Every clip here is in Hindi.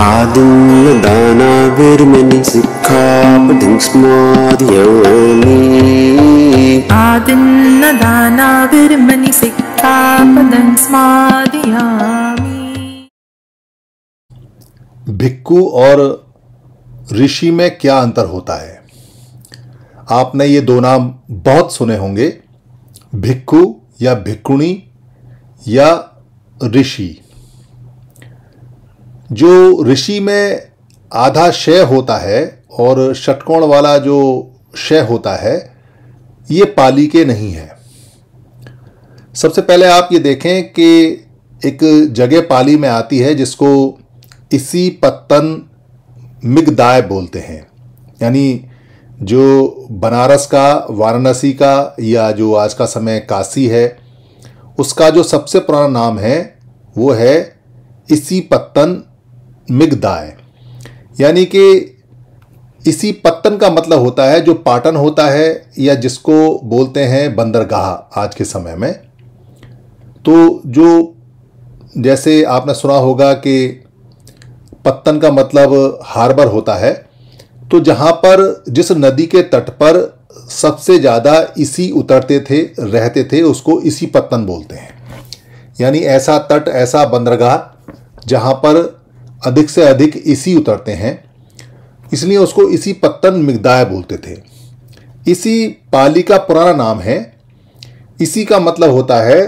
आदिन्दानाभिर्मनि सिक्खापदिङ्स्मादियौमि आदिन्नदानाभिर्मनि सिक्खापदं स्मादियामि भिक्खु और ऋषि में क्या अंतर होता है आपने ये दो नाम बहुत सुने होंगे भिक्खु या भिक्कुणी या ऋषि जो ऋषि में आधा शय होता है और षटकोण वाला जो शय होता है ये पाली के नहीं है सबसे पहले आप ये देखें कि एक जगह पाली में आती है जिसको इसी पत्तन मिगदाय बोलते हैं यानी जो बनारस का वाराणसी का या जो आज का समय काशी है उसका जो सबसे पुराना नाम है वो है इसी पत्तन मिगदाय यानी कि इसी पत्तन का मतलब होता है जो पाटन होता है या जिसको बोलते हैं बंदरगाह आज के समय में तो जो जैसे आपने सुना होगा कि पत्तन का मतलब हार्बर होता है तो जहाँ पर जिस नदी के तट पर सबसे ज़्यादा इसी उतरते थे रहते थे उसको इसी पत्तन बोलते हैं यानी ऐसा तट ऐसा बंदरगाह जहाँ पर अधिक से अधिक इसी उतरते हैं इसलिए उसको इसी पत्तन मिगदाय बोलते थे इसी पाली का पुराना नाम है इसी का मतलब होता है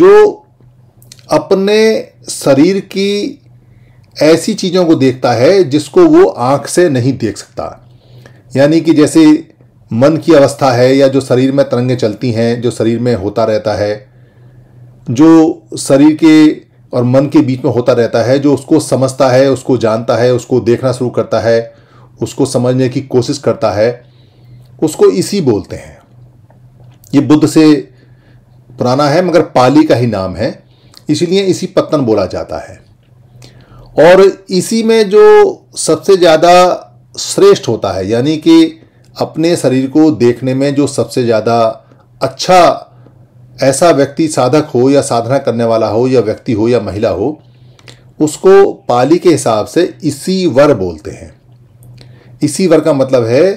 जो अपने शरीर की ऐसी चीज़ों को देखता है जिसको वो आँख से नहीं देख सकता यानी कि जैसे मन की अवस्था है या जो शरीर में तरंगें चलती हैं जो शरीर में होता रहता है जो शरीर के और मन के बीच में होता रहता है जो उसको समझता है उसको जानता है उसको देखना शुरू करता है उसको समझने की कोशिश करता है उसको इसी बोलते हैं ये बुद्ध से पुराना है मगर पाली का ही नाम है इसीलिए इसी पत्तन बोला जाता है और इसी में जो सबसे ज़्यादा श्रेष्ठ होता है यानी कि अपने शरीर को देखने में जो सबसे ज़्यादा अच्छा ऐसा व्यक्ति साधक हो या साधना करने वाला हो या व्यक्ति हो या महिला हो उसको पाली के हिसाब से इसी वर बोलते हैं इसी वर का मतलब है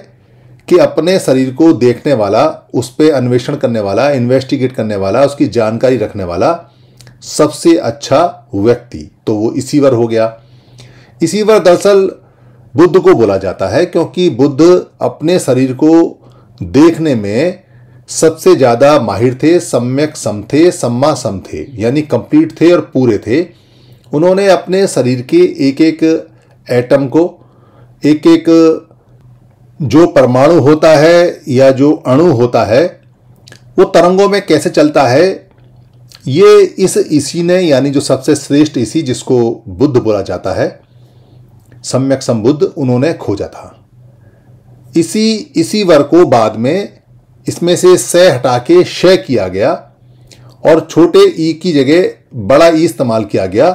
कि अपने शरीर को देखने वाला उस पर अन्वेषण करने वाला इन्वेस्टिगेट करने वाला उसकी जानकारी रखने वाला सबसे अच्छा व्यक्ति तो वो इसी वर हो गया इसी वर दरअसल बुद्ध को बोला जाता है क्योंकि बुद्ध अपने शरीर को देखने में सबसे ज़्यादा माहिर थे सम्यक सम थे सम्मा सम थे यानी कंप्लीट थे और पूरे थे उन्होंने अपने शरीर के एक एक एटम को एक एक जो परमाणु होता है या जो अणु होता है वो तरंगों में कैसे चलता है ये इस इसी ने यानी जो सबसे श्रेष्ठ इसी जिसको बुद्ध बोला जाता है सम्यक संबुद्ध उन्होंने खोजा था इसी इसी वर को बाद में इसमें से स हटा के श किया गया और छोटे ई की जगह बड़ा ई इस्तेमाल किया गया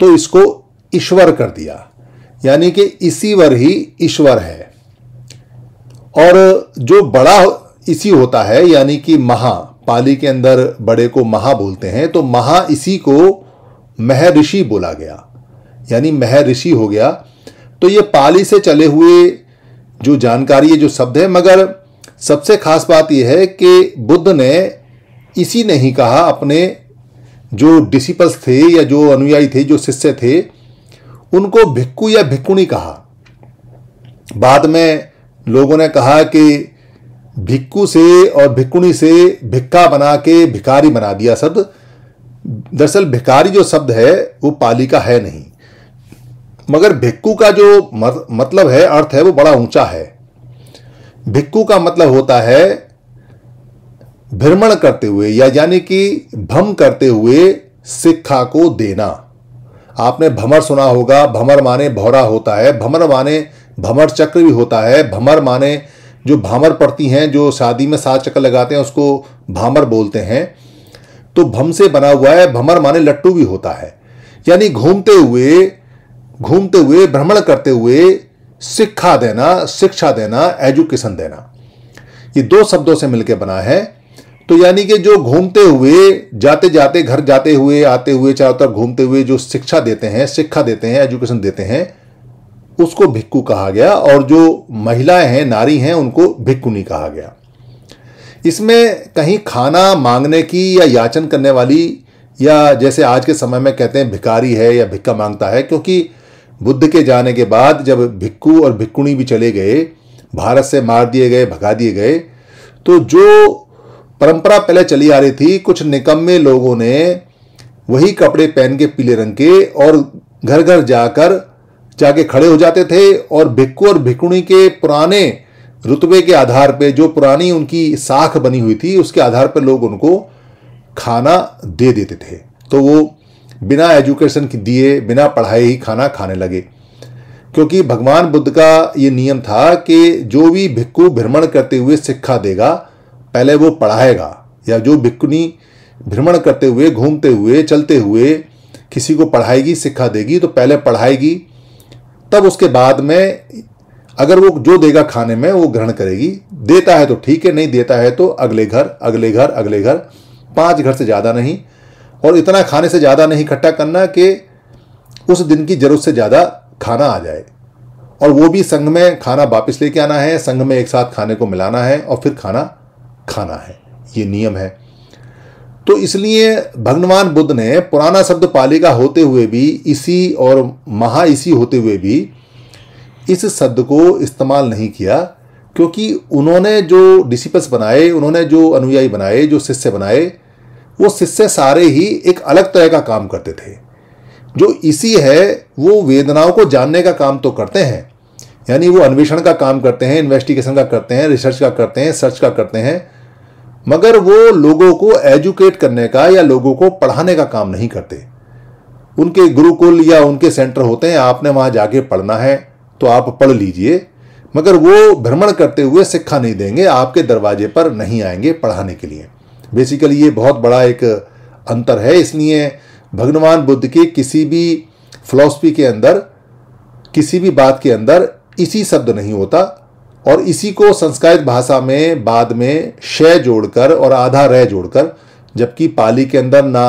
तो इसको ईश्वर कर दिया यानी कि इसी वर ही ईश्वर है और जो बड़ा इसी होता है यानी कि महा पाली के अंदर बड़े को महा बोलते हैं तो महा इसी को महर्षि बोला गया यानी महर्षि हो गया तो ये पाली से चले हुए जो जानकारी है जो शब्द है मगर सबसे खास बात यह है कि बुद्ध ने इसी ने ही कहा अपने जो डिसिपल्स थे या जो अनुयायी थे जो शिष्य थे उनको भिक्कू या भिक्कुणी कहा बाद में लोगों ने कहा कि भिक्कू से और भिक्कुणी से भिक्का बना के भिकारी बना दिया शब्द दरअसल भिकारी जो शब्द है वो पाली का है नहीं मगर भिक्कू का जो मतलब है अर्थ है वो बड़ा ऊंचा है भिक्कू का मतलब होता है भ्रमण करते हुए या यानी कि भ्रम करते हुए सिक्खा को देना आपने भमर सुना होगा भमर माने भौरा होता है भमर माने भमर चक्र भी होता है भमर माने जो भामर पड़ती हैं जो शादी में सात चक्कर लगाते हैं उसको भामर बोलते हैं तो भम से बना हुआ है भमर माने लट्टू भी होता है यानी घूमते हुए घूमते हुए भ्रमण करते हुए शिक्षा देना शिक्षा देना एजुकेशन देना ये दो शब्दों से मिलकर बना है तो यानी कि जो घूमते हुए जाते जाते घर जाते हुए आते हुए चारों तरफ घूमते हुए जो शिक्षा देते हैं शिक्षा देते हैं एजुकेशन देते हैं उसको भिक्कू कहा गया और जो महिलाएं हैं नारी हैं उनको भिक्कुनी कहा गया इसमें कहीं खाना मांगने की या याचन करने वाली या जैसे आज के समय में कहते हैं भिकारी है या भिक्का मांगता है क्योंकि बुद्ध के जाने के बाद जब भिक्खु और भिक्खुणी भी चले गए भारत से मार दिए गए भगा दिए गए तो जो परंपरा पहले चली आ रही थी कुछ निकम्मे लोगों ने वही कपड़े पहन के पीले रंग के और घर घर जाकर जाके खड़े हो जाते थे और भिक्खु और भिक्खुणी के पुराने रुतबे के आधार पे जो पुरानी उनकी साख बनी हुई थी उसके आधार पर लोग उनको खाना दे देते थे तो वो बिना एजुकेशन दिए बिना पढ़ाए ही खाना खाने लगे क्योंकि भगवान बुद्ध का ये नियम था कि जो भी भिक्खु भ्रमण करते हुए शिक्षा देगा पहले वो पढ़ाएगा या जो भिक्कुनी भ्रमण करते हुए घूमते हुए चलते हुए किसी को पढ़ाएगी शिक्षा देगी तो पहले पढ़ाएगी तब उसके बाद में अगर वो जो देगा खाने में वो ग्रहण करेगी देता है तो ठीक है नहीं देता है तो अगले घर अगले घर अगले घर पांच घर से ज़्यादा नहीं और इतना खाने से ज़्यादा नहीं इकट्ठा करना कि उस दिन की ज़रूरत से ज़्यादा खाना आ जाए और वो भी संघ में खाना वापस लेके आना है संघ में एक साथ खाने को मिलाना है और फिर खाना खाना है ये नियम है तो इसलिए भगवान बुद्ध ने पुराना शब्द पालिका होते हुए भी इसी और महा इसी होते हुए भी इस शब्द को इस्तेमाल नहीं किया क्योंकि उन्होंने जो डिसिपल्स बनाए उन्होंने जो अनुयायी बनाए जो शिष्य बनाए वो शिष्य सारे ही एक अलग तरह का काम करते थे जो इसी है वो वेदनाओं को जानने का काम तो करते हैं यानी वो अन्वेषण का काम करते हैं इन्वेस्टिगेशन का करते हैं रिसर्च का करते हैं सर्च का करते हैं मगर वो लोगों को एजुकेट करने का या लोगों को पढ़ाने का काम नहीं करते उनके गुरुकुल या उनके सेंटर होते हैं आपने वहाँ जाके पढ़ना है तो आप पढ़ लीजिए मगर वो भ्रमण करते हुए शिक्षा नहीं देंगे आपके दरवाजे पर नहीं आएंगे पढ़ाने के लिए बेसिकली ये बहुत बड़ा एक अंतर है इसलिए भगवान बुद्ध के किसी भी फिलॉसफी के अंदर किसी भी बात के अंदर इसी शब्द नहीं होता और इसी को संस्कृत भाषा में बाद में शय जोड़कर और आधा रह जोड़कर जबकि पाली के अंदर ना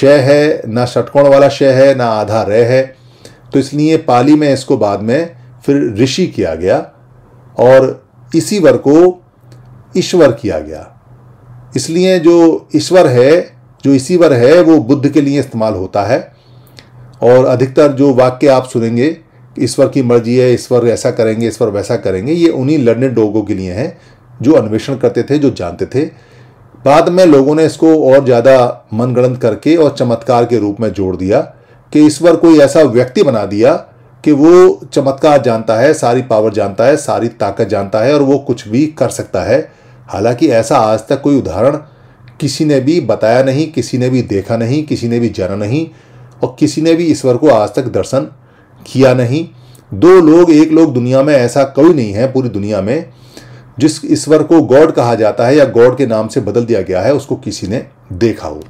शय है ना षटकोण वाला शय है ना आधा रह है तो इसलिए पाली में इसको बाद में फिर ऋषि किया गया और इसी वर को ईश्वर किया गया इसलिए जो ईश्वर है जो ईश्वर है वो बुद्ध के लिए इस्तेमाल होता है और अधिकतर जो वाक्य आप सुनेंगे ईश्वर की मर्जी है ईश्वर ऐसा करेंगे ईश्वर वैसा करेंगे ये उन्हीं लड़ने लोगों के लिए हैं जो अन्वेषण करते थे जो जानते थे बाद में लोगों ने इसको और ज़्यादा मनगणन करके और चमत्कार के रूप में जोड़ दिया कि ईश्वर कोई ऐसा व्यक्ति बना दिया कि वो चमत्कार जानता है सारी पावर जानता है सारी ताकत जानता है और वो कुछ भी कर सकता है हालांकि ऐसा आज तक कोई उदाहरण किसी ने भी बताया नहीं किसी ने भी देखा नहीं किसी ने भी जाना नहीं और किसी ने भी ईश्वर को आज तक दर्शन किया नहीं दो लोग एक लोग दुनिया में ऐसा कोई नहीं है पूरी दुनिया में जिस ईश्वर को गॉड कहा जाता है या गॉड के नाम से बदल दिया गया है उसको किसी ने देखा हो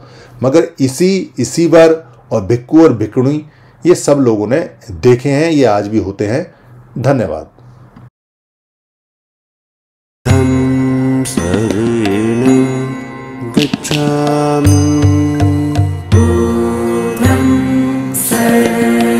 मगर इसी इसी ईसीवर और भिक्कू और भिक्कुणी ये सब लोगों ने देखे हैं ये आज भी होते हैं धन्यवाद Amen.